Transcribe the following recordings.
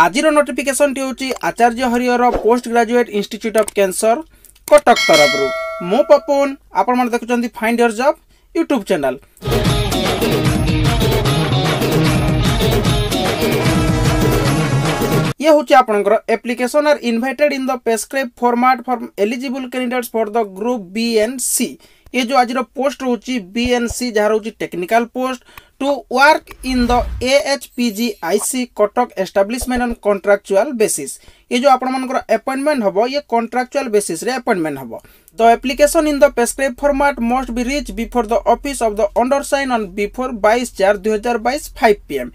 ଆଜିର ନୋଟିଫିକେସନ୍ଟି ହେଉଛି Acharya Harihar post graduate institute of cancer Cuttack ତରଫରୁ ମୁଁ ପପୁନ ଆପଣମାନେ ଦେଖୁଛନ୍ତି find your job YouTube channel ଇଏ ହେଉଛି ଆପଣଙ୍କର application are invited in the prescribe format for eligible candidates for the group B and C ये जो आज पोस्ट रोचे बीएनसी जहाँ रोचे technical post to work in the AHPGIC Kotak establishment on contractual basis ये जो ଆପଣମାନଙ୍କର ଆପଏଣ୍ଟମେଣ୍ଟ ହେବ ये କଣ୍ଟ୍ରାକ୍ଚୁଆଲ ବେସିସ୍ରେ ଆପଏଣ୍ଟମେଣ୍ଟ ହେବ the application in the prescribe format must be reach before the office of the under sign on before ବାଇଶ ଚାରି ଦୁଇହଜାର ବାଇଶ ଫାଇଭ୍ ପି ଏମ୍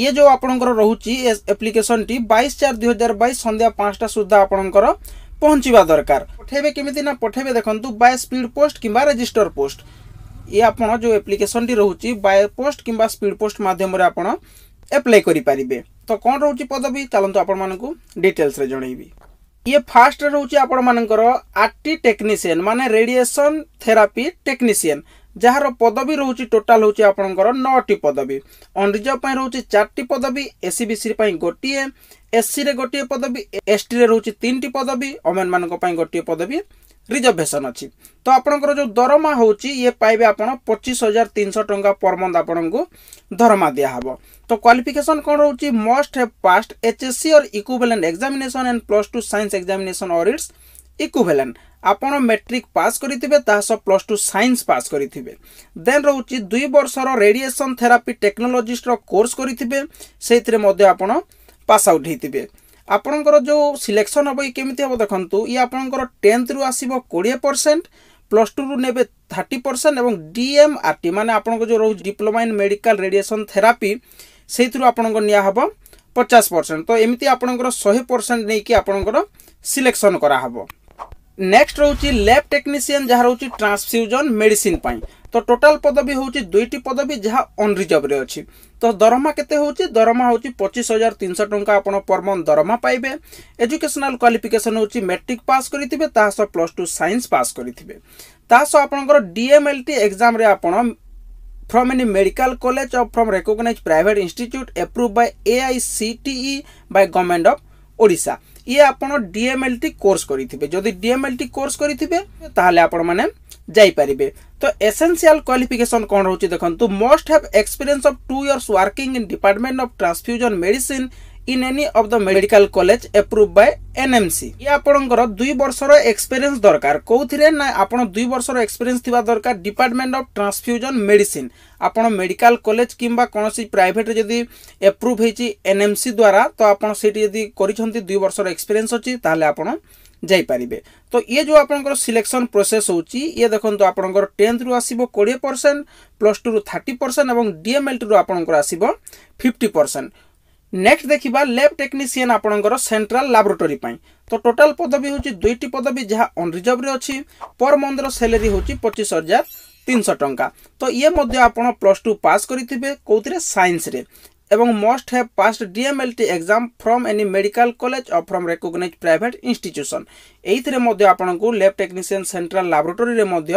ଇଏ ଯେଉଁ ଆପଣଙ୍କର ରହୁଛି ଏ ଆପ୍ଲିକେସନ୍ଟି ବାଇଶ ଚାରି ଦୁଇହଜାର ବାଇଶ ସନ୍ଧ୍ୟା ପାଞ୍ଚଟା ସୁଦ୍ଧା ଆପଣଙ୍କର ପହଞ୍ଚିବା ଦରକାର ପଠାଇବେ କେମିତି ନା ପଠାଇବେ ଦେଖନ୍ତୁ ବାଇ ସ୍ପିଡ୍ ପୋଷ୍ଟ କିମ୍ବା ରେଜିଷ୍ଟର ପୋଷ୍ଟ ଏ ଆପଣ ଯେଉଁ ଆପ୍ଲିକେସନଟି ରହୁଛି ବାୟ ପୋଷ୍ଟ କିମ୍ବା ସ୍ପିଡ଼ ପୋଷ୍ଟ ମାଧ୍ୟମରେ ଆପଣ ଆପ୍ଲାଏ କରିପାରିବେ ତ କ'ଣ ରହୁଛି ପଦବୀ ଚାଲନ୍ତୁ ଆପଣମାନଙ୍କୁ ଡିଟେଲ୍ସରେ ଜଣେଇବି ଇଏ ଫାର୍ଷ୍ଟରେ ରହୁଛି ଆପଣମାନଙ୍କର ଆର୍ଟି ଟେକ୍ନିସିଆନ୍ ମାନେ ରେଡ଼ିଏସନ୍ ଥେରାପି ଟେକ୍ନିସିଆନ୍ ଯାହାର ପଦବୀ ରହୁଛି ଟୋଟାଲ୍ ହେଉଛି ଆପଣଙ୍କର ନଅଟି ପଦବୀ ଅନରିଜର୍ଭ ପାଇଁ ରହୁଛି ଚାରିଟି ପଦବୀ ଏସ୍ସିବିସି ପାଇଁ ଗୋଟିଏ ଏସ୍ସିରେ ଗୋଟିଏ ପଦବୀ ଏସ୍ଟିରେ ରହୁଛି ତିନିଟି ପଦବୀ ଓମେନ୍ମାନଙ୍କ ପାଇଁ ଗୋଟିଏ ପଦବୀ ରିଜର୍ଭେସନ୍ ଅଛି ତ ଆପଣଙ୍କର ଯେଉଁ ଦରମା ହେଉଛି ଇଏ ପାଇବେ ଆପଣ ପଚିଶ ହଜାର ତିନିଶହ ଟଙ୍କା ପର ମନ୍ଥ ଆପଣଙ୍କୁ ଦରମା ଦିଆହେବ ତ କ୍ୱାଲିଫିକେସନ୍ କ'ଣ ରହୁଛି must have passed H S C or equivalent examination and plus two science examination or its equivalent ଆପଣ ମେଟ୍ରିକ୍ ପାସ୍ କରିଥିବେ ତାହା ସହ ପ୍ଲସ୍ ଟୁ ସାଇନ୍ସ ପାସ୍ କରିଥିବେ ଦେନ୍ ରହୁଛି ଦୁଇ ବର୍ଷର ରେଡ଼ିଏସନ୍ ଥେରାପି ଟେକ୍ନୋଲୋଜିଷ୍ଟର କୋର୍ସ କରିଥିବେ ସେଇଥିରେ ମଧ୍ୟ ଆପଣ ପାସ୍ ଆଉଟ୍ ହୋଇଥିବେ ଆପଣଙ୍କର ଯେଉଁ ସିଲେକ୍ସନ୍ ହେବ ଇଏ କେମିତି ହେବ ଦେଖନ୍ତୁ ଇଏ ଆପଣଙ୍କର ଟେନ୍ଥରୁ ଆସିବ କୋଡ଼ିଏ ପରସେଣ୍ଟ ପ୍ଲସ୍ ଟୁରୁ ନେବେ ଥାର୍ଟି ପରସେଣ୍ଟ ଏବଂ ଡିଏମ୍ ଆର୍ ଟି ମାନେ ଆପଣଙ୍କ ଯେଉଁ ରହୁଛି diploma in medical radiation therapy ସେଇଥିରୁ ଆପଣଙ୍କ ନିଆହେବ ପଚାଶ ପରସେଣ୍ଟ ତ ଏମିତି ଆପଣଙ୍କର ଶହେ ପରସେଣ୍ଟ ନେଇକି ଆପଣଙ୍କର ସିଲେକ୍ସନ୍ କରାହେବ নেক্সট রয়েছে ল্যাব টেকনিসিয়ান যা রয়েছে ট্রান্সফ্যুজন মেডিসিন পাই তো টোটাল পদবী হচ্ছে দুইটি পদবী যা অনরিজর্ভরে অছি তো দরমা কেতে হচ্ছে দরমা হচ্ছে পঁচিশ হাজার তিনশো টঙ্কা আপনার পর মন্থ দরমা পাইবে এজুকেশনাল কোয়ালিফিকেসন হচ্ছে মেট্রিক পাস করে তা সহ প্লস টু সাইন্স পাস করে তা সহ আপনার ডিএমএলটি এক্সামে আপনার from any medical college or from recognized private institute approved by AICTE by government of ओडा ये आपड़ डीएमएल टी कोर्स करेंगे जदि डीएमएल टी कोर्स करेंगे आपण मैंने जापारे तो एसेनसीआल क्वाफिकेसन कौन रोच देखो must have experience of two years working in department of transfusion medicine in any of the medical college approve by NMC ই আপনার দুই বর্ষর এক্সপিরিয়েন্স দরকার কোথায় না আপনার দুই বর্ষর এক্সপিরিয়েন্স থাকা দরকার ডিপার্টমেন্ট অফ ট্রান্সফিউজন মেডিসিন আপনার মেডিকাল কলেজ কিংবা কোণী প্রাইভেট যদি এপ্রুভ হয়েছি এনএমসি দ্বারা তো আপনার সেটি যদি করছেন দুই বর্ষর এক্সপিরিয়েন্স অনেক তাহলে আপনার যাইপারে তো ইয়ে যে আপনার সিলেকশন প্রোসেস হচ্ছে ইয়ে দেখুন আপনার টেন্থ রু আসব কোড়িয়ে পরসেন্ট প্লস টু রু থার্টি পরসেন্ট এবং ডিএমএলটি রু আপনার আসব ফিফটি পরসেন্ট নেক্সট দেখিবা ল্যাব টেকনিসিয়ান আপনার সেন্ট্রাল ল্যাবরেটোরি পাই তো টোটাল পদবী হচ্ছে দুইটি পদবী যা অনরিজর্ভরে অছি পর মন্থর স্যালেরি হচ্ছে পঁচিশ হাজার তিনশো টঙ্কা তো ইয়ে মধ্যে আপনার প্লস টু পাস করে কোথায় সাইন্সরে এবং must have passed DMLT exam from any medical college or from recognize private institution এই থরে মধ্যে আপোনক লেব টেকনিশিয়ান সেন্ট্রাল ল্যাবরেটরি রে মধ্যে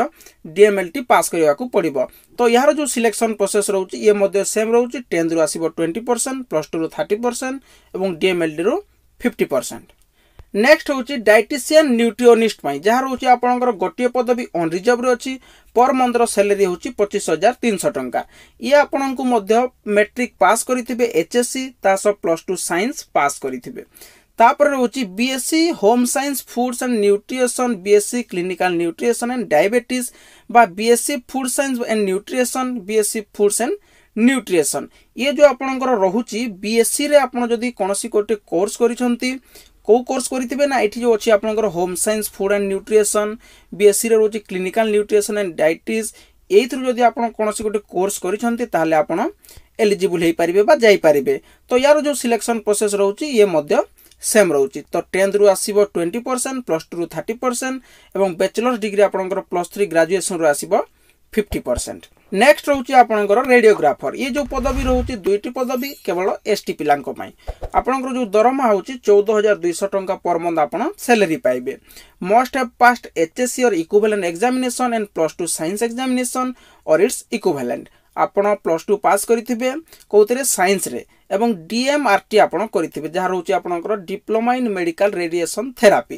ডিএমএলটি পাস কৰিব লাগিব তো ইয়াৰ যো সিলেকশন প্ৰচেছ ৰহুচি ইয়ে মধ্যে सेम ৰহুচি 10 থৰু আছিব 20% প্লাস 2 ৰ 30% আৰু ডিএমএলটি ৰ 50% নেক্সট ହେଉଛି ଡାଇଟିସିଆନ୍ ନ୍ୟୁଟ୍ରିଓନିଷ୍ଟ ପାଇଁ ଯାହା ରହୁଛି ଆପଣଙ୍କର ଗୋଟିଏ ପଦବୀ ଅନରିଜର୍ଭରେ ଅଛି ପର୍ ମନ୍ଥର ସାଲେରୀ ହେଉଛି ପଚିଶ ହଜାର ତିନିଶହ ଟଙ୍କା ଇଏ ଆପଣଙ୍କୁ ମଧ୍ୟ ମେଟ୍ରିକ୍ ପାସ୍ କରିଥିବେ ଏଚ୍ଏସ୍ସି ତା ସହ ପ୍ଲସ୍ ଟୁ ସାଇନ୍ସ ପାସ୍ କରିଥିବେ ତାପରେ ରହୁଛି BSc home science foods and nutrition BSc clinical nutrition and diabetes ବା BSc food science and nutrition BSc foods and nutrition ଇଏ ଯେଉଁ ଆପଣଙ୍କର ରହୁଛି ବିଏସ୍ସିରେ ଆପଣ ଯଦି କୌଣସି ଗୋଟେ କୋର୍ସ କରିଛନ୍ତି কেউ কোর্স করে না এটি যে অছি আপনার home science food and nutrition বিএসসিরে রয়েছে ক্লিনিকাল নিউট্রিশন আন্ড ডায়েটিস এইথর যদি আপনার কোণী গোটে কোর্স করেছেন তাহলে আপনার এলিজিবল হয়ে পারে বা যাইপারে তো ইয়ার যে সিলেকশন প্রোসেস রয়েছে ইয়ে মধ্য সেম রয়েছে তো টেন্থরু আসব twenty percent plus two thirty percent এবং ব্যাচেলর্স ডিগ্রি আপনার প্লস থ্রি গ্রাজুয়েসন আসব ফিফটি পরসেন্ট ନେକ୍ସଟ ରହୁଛି ଆପଣଙ୍କର ରେଡ଼ିଓଗ୍ରାଫର ଇଏ ଯେଉଁ ପଦବୀ ରହୁଛି ଦୁଇଟି ପଦବୀ କେବଳ ଏସ୍ ଟି ପିଲାଙ୍କ ପାଇଁ ଆପଣଙ୍କର ଯେଉଁ ଦରମା ହେଉଛି ଚଉଦ ହଜାର ଦୁଇଶହ ଟଙ୍କା ପର ମନ୍ଥ ଆପଣ ସାଲେରୀ ପାଇବେ must have passed HSC or equivalent examination and plus two science examination or its equivalent ଆପଣ ପ୍ଲସ୍ ଟୁ ପାସ୍ କରିଥିବେ କେଉଁଥିରେ ସାଇନ୍ସରେ ଏବଂ ଡିଏମ୍ଆର୍ଟି ଆପଣ କରିଥିବେ ଯାହା ରହୁଛି ଆପଣଙ୍କର diploma in medical radiation therapy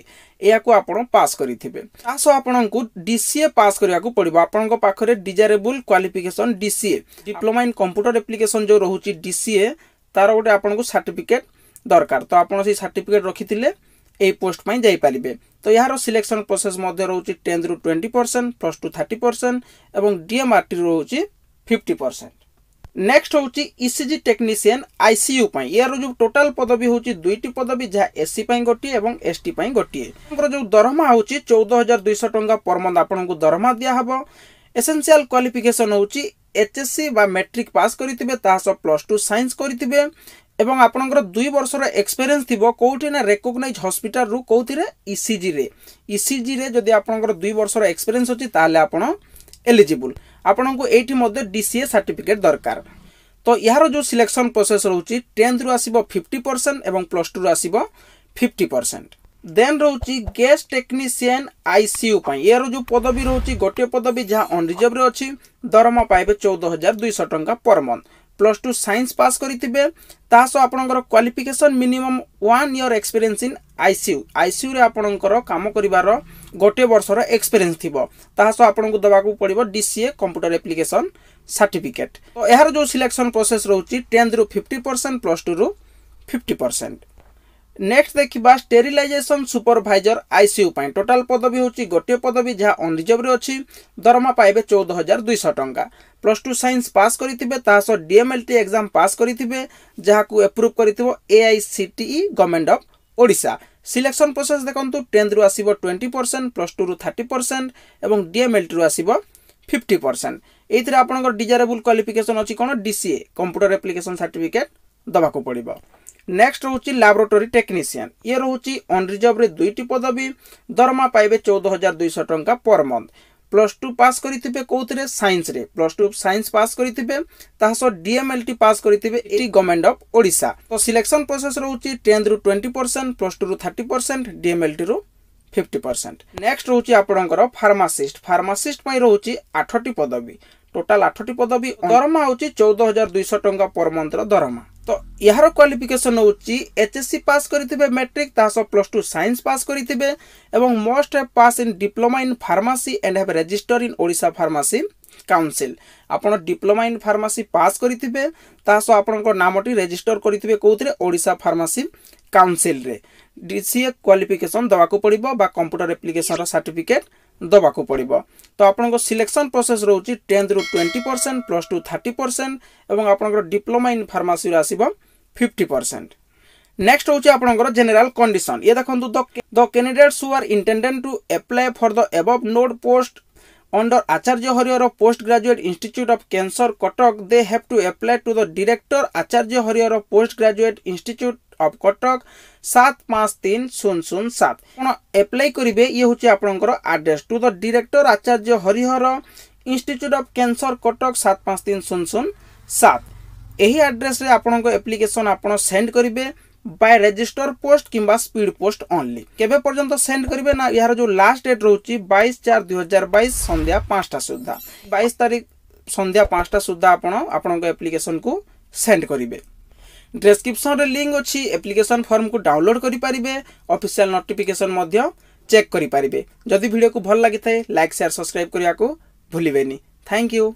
ଏହାକୁ ଆପଣ ପାସ୍ କରିଥିବେ ତା ସହ ଆପଣଙ୍କୁ ଡିସିଏ ପାସ୍ କରିବାକୁ ପଡ଼ିବ ଆପଣଙ୍କ ପାଖରେ desirable qualification DCA diploma in computer application ଯେଉଁ ରହୁଛି ଡିସିଏ ତାର ଗୋଟେ ଆପଣଙ୍କୁ ସାର୍ଟିଫିକେଟ୍ ଦରକାର ତ ଆପଣ ସେଇ ସାର୍ଟିଫିକେଟ୍ ରଖିଥିଲେ এই পোস্ট পাই যাইপারে তো এর সিলেকশন প্রোসেস মধ্যে রয়েছে টেন্থ রু twenty percent plus two thirty percent এবং ডিএমআরটি রয়েছে ଫିଫ୍ଟି ପରସେଣ୍ଟ ନେକ୍ସଟ ହେଉଛି ଇସିଜି ଟେକ୍ନିସିଆନ୍ ଆଇସିୟୁ ପାଇଁ ଏହାର ଯେଉଁ ଟୋଟାଲ ପଦବୀ ହେଉଛି ଦୁଇଟି ପଦବୀ ଯାହା ଏସ୍ସି ପାଇଁ ଗୋଟିଏ ଏବଂ ଏସ୍ ଟି ପାଇଁ ଗୋଟିଏ ଆପଣଙ୍କର ଯେଉଁ ଦରମା ହେଉଛି ଚଉଦ ହଜାର ଦୁଇଶହ ଟଙ୍କା ପର ଆପଣଙ୍କୁ ଦରମା ଦିଆହେବ ଏସେନ୍ସିଆଲ କ୍ୱାଲିଫିକେସନ୍ ହେଉଛି ଏଚ୍ଏସ୍ସି ବା ମେଟ୍ରିକ୍ ପାସ୍ କରିଥିବେ ତାହା ସହ ପ୍ଲସ୍ ଟୁ ସାଇନ୍ସ କରିଥିବେ ଏବଂ ଆପଣଙ୍କର ଦୁଇ ବର୍ଷର ଏକ୍ସପେରିଏନ୍ସ ଥିବ କେଉଁଠି ନା ରେକଗ୍ନାଇଜ୍ ହସ୍ପିଟାଲରୁ କେଉଁଥିରେ ଇସିଜିରେ ଇସିଜିରେ ଯଦି ଆପଣଙ୍କର ଦୁଇ ବର୍ଷର ଏକ୍ସପେରିଏନ୍ସ ଅଛି ତାହେଲେ ଆପଣ ଏଲିଜିବୁଲ୍ ଆପଣଙ୍କୁ ଏଇଠି ମଧ୍ୟ ଡି ସି ଏ ସାର୍ଟିଫିକେଟ୍ ଦରକାର ତ ଏହାର ଯେଉଁ ସିଲେକ୍ସନ୍ ପ୍ରୋସେସ୍ ରହୁଛି ଟେନ୍ଥରୁ ଆସିବ ଫିଫ୍ଟି ପରସେଣ୍ଟ ଏବଂ ପ୍ଲସ୍ ଟୁରୁ ଆସିବ ଫିଫ୍ଟି ପରସେଣ୍ଟ ଦେନ୍ ରହୁଛି ଗେସ୍ ଟେକ୍ନିସିଆନ୍ ଆଇସିୟୁ ପାଇଁ ଏହାର ଯେଉଁ ପଦବୀ ରହୁଛି ଗୋଟିଏ ପଦବୀ ଯାହା ଅନରିଜର୍ଭରେ ଅଛି ଦରମା ପାଇବେ ଚଉଦ ହଜାର ଦୁଇଶହ ଟଙ୍କା per month plus two science pass କରିଥିବେ ତା ସହ ଆପଣଙ୍କର qualification minimum one year experience in ICU ଆଇସିୟୁରେ ଆପଣଙ୍କର କାମ କରିବାର ଗୋଟିଏ ବର୍ଷର ଏକ୍ସପିରିଏନ୍ସ ଥିବ ତାହା ସହ ଆପଣଙ୍କୁ ଦେବାକୁ ପଡ଼ିବ ଡି ସିଏ କମ୍ପ୍ୟୁଟର ଆପ୍ଲିକେସନ୍ ସାର୍ଟିଫିକେଟ୍ ତ ଏହାର ଯେଉଁ ସିଲେକ୍ସନ୍ ପ୍ରୋସେସ୍ ରହୁଛି ଟେନ୍ଥରୁ ଫିଫ୍ଟି ପରସେଣ୍ଟ ପ୍ଲସ୍ ଟୁରୁ ଫିଫ୍ଟି ପରସେଣ୍ଟ ନେକ୍ସଟ ଦେଖିବା ଷ୍ଟେରିଲାଇଜେସନ୍ ସୁପରଭାଇଜର ଆଇସିୟୁ ପାଇଁ ଟୋଟାଲ ପଦବୀ ହେଉଛି ଗୋଟିଏ ପଦବୀ ଯାହା ଅନରିଜର୍ଭରେ ଅଛି ଦରମା ପାଇବେ ଚଉଦ ହଜାର ଦୁଇଶହ ଟଙ୍କା ପ୍ଲସ୍ ଟୁ ସାଇନ୍ସ ପାସ୍ କରିଥିବେ ତା ସହ ଡିଏମ୍ଏଲ୍ଟି ଏକ୍ଜାମ୍ ପାସ୍ କରିଥିବେ ଯାହାକୁ ଏପ୍ରୁଭ୍ କରିଥିବ A I C T E government of Odisha selection process ଦେଖନ୍ତୁ ଟେନ୍ଥରୁ ଆସିବ ଟ୍ୱେଣ୍ଟି ପରସେଣ୍ଟ ପ୍ଲସ୍ ଟୁରୁ ଥାର୍ଟି ପରସେଣ୍ଟ ଏବଂ ଡିଏମ୍ଏଲ୍ଟିରୁ ଆସିବ ଫିଫ୍ଟି ପରସେଣ୍ଟ ଏଇଥିରେ ଆପଣଙ୍କର ଡିଜାରେବୁଲ୍ କ୍ୱାଲିଫିକେସନ୍ ଅଛି କ'ଣ D C A computer application certificate ଦେବାକୁ ପଡ଼ିବ ନେକ୍ସଟ ରହୁଛି ଲାବୋରେଟୋରୀ ଟେକ୍ନିସିଆନ୍ ଇଏ ରହୁଛି ଅନରିଜର୍ଭରେ ଦୁଇଟି ପଦବୀ ଦରମା ପାଇବେ ଚଉଦ ହଜାର ଦୁଇଶହ ଟଙ୍କା per month plus two pass କରିଥିବେ କେଉଁଥିରେ ସାଇନ୍ସରେ ପ୍ଲସ୍ ଟୁ ସାଇନ୍ସ ପାସ୍ କରିଥିବେ ତାହା ସହ ଡିଏମ୍ଏଲ୍ଟି ପାସ୍ କରିଥିବେ ଏଇ ଗଭର୍ଣ୍ଣମେଣ୍ଟ ଅଫ୍ ଓଡ଼ିଶା ତ ସିଲେକ୍ସନ୍ ପ୍ରୋସେସ୍ ରହୁଛି ଟେନ୍ଥରୁ ଟ୍ୱେଣ୍ଟି ପରସେଣ୍ଟ ପ୍ଲସ୍ ଟୁରୁ ଥାର୍ଟି ପରସେଣ୍ଟ ଡିଏମ୍ଏଲ୍ଟିରୁ ଫିଫ୍ଟି ପରସେଣ୍ଟ ନେକ୍ସଟ ରହୁଛି ଆପଣଙ୍କର ଫାର୍ମାସିଷ୍ଟ ଫାର୍ମାସିଷ୍ଟ ପାଇଁ ରହୁଛି ଆଠଟି ପଦବୀ ଟୋଟାଲ ଆଠଟି ପଦବୀ ଦରମା ହେଉଛି ଚଉଦ ହଜାର ଦୁଇଶହ ଟଙ୍କା ପର ମନ୍ଥର ଦରମା ତ ଏହାର କ୍ୱାଲିଫିକେସନ୍ ହେଉଛି ଏଚ୍ ଏସ୍ ସି ପାସ୍ କରିଥିବେ ମେଟ୍ରିକ୍ ତା ସହ ପ୍ଲସ୍ ଟୁ ସାଇନ୍ସ ପାସ୍ କରିଥିବେ ଏବଂ must have pass in diploma in pharmacy and have register in Odisha pharmacy council ଆପଣ ଡିପ୍ଲୋମା ଇନ୍ ଫାର୍ମାସି ପାସ୍ କରିଥିବେ ତା ସହ ଆପଣଙ୍କ ନାମଟି ରେଜିଷ୍ଟର୍ କରିଥିବେ କେଉଁଥିରେ ଓଡ଼ିଶା ଫାର୍ମାସି କାଉନସିଲ୍ରେ ଡି ସି ଏ କ୍ୱାଲିଫିକେସନ୍ ଦେବାକୁ ପଡ଼ିବ ବା କମ୍ପ୍ୟୁଟର୍ ଆପ୍ଲିକେସନ୍ର ସାର୍ଟିଫିକେଟ୍ ଦେବାକୁ ପଡ଼ିବ ତ ଆପଣଙ୍କ ସିଲେକ୍ସନ୍ ପ୍ରୋସେସ୍ ରହୁଛି ଟେନ୍ଥରୁ twenty percent plus two thirty percent ଏବଂ ଆପଣଙ୍କର ଡିପ୍ଲୋମା ଇନ୍ ଫାର୍ମାସିରୁ ଆସିବ ଫିଫ୍ଟି ପରସେଣ୍ଟ ନେକ୍ସଟ ହେଉଛି ଆପଣଙ୍କର ଜେନେରାଲ କଣ୍ଡିସନ୍ ଇଏ ଦେଖନ୍ତୁ the candidates who are intended to apply for the above note post under Acharya Harior of Postgraduate Institute of Cancer Kotak, they have to apply to the director Acharya Harior of Postgraduate Institute of Kotak, সাত পাঁচ তিন শূন্য শূন্য সাত ଆପଣ apply କରିବେ ଇଏ ହେଉଛି ଆପଣଙ୍କର address to the director Acharya Harihar institute of cancer Cuttack ସାତ ପାଞ୍ଚ ତିନି ଶୂନ ଶୂନ ସାତ ଏହି ଆଡ୍ରେସ୍ରେ ଆପଣଙ୍କ ଆପ୍ଲିକେସନ୍ ଆପଣ ସେଣ୍ଡ କରିବେ बाय रजिस्टर पोस्ट किंबा स्पीड पोस्ट ओनली केबे पर्यंत सेंड करिवे ना यार जो लास्ट डेट रहूची 22 चार 2022 संध्या 5टा सुद्धा 22 तारीख संध्या 5टा सुद्धा आपण आपण को एप्लीकेशन को सेंड करिवे डिस्क्रिप्शन रे लिंक अछि एप्लीकेशन फॉर्म को डाउनलोड करि परिबे ऑफिशियल नोटिफिकेशन मध्य चेक करि परिबे जदी वीडियो को भल लागिथाय लाइक शेयर सब्सक्राइब करिया को भूलिबेनी थैंक यू